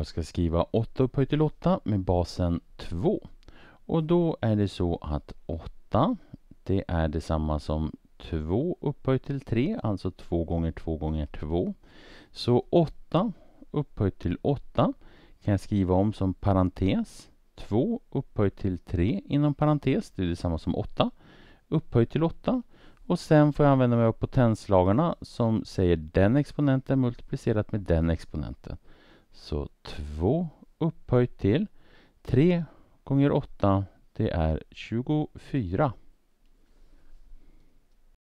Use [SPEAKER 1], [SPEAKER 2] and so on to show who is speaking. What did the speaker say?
[SPEAKER 1] jag ska skriva 8 upphöjt till 8 med basen 2. Och då är det så att 8 det är detsamma som 2 upphöjt till 3, alltså 2 gånger 2 gånger 2. Så 8 upphöjt till 8 kan jag skriva om som parentes. 2 upphöjt till 3 inom parentes, det är detsamma som 8. Upphöjt till 8. Och sen får jag använda mig av potenslagarna som säger den exponenten multiplicerat med den exponenten. Så 2 upphöjt till 3 gånger 8 det är 24.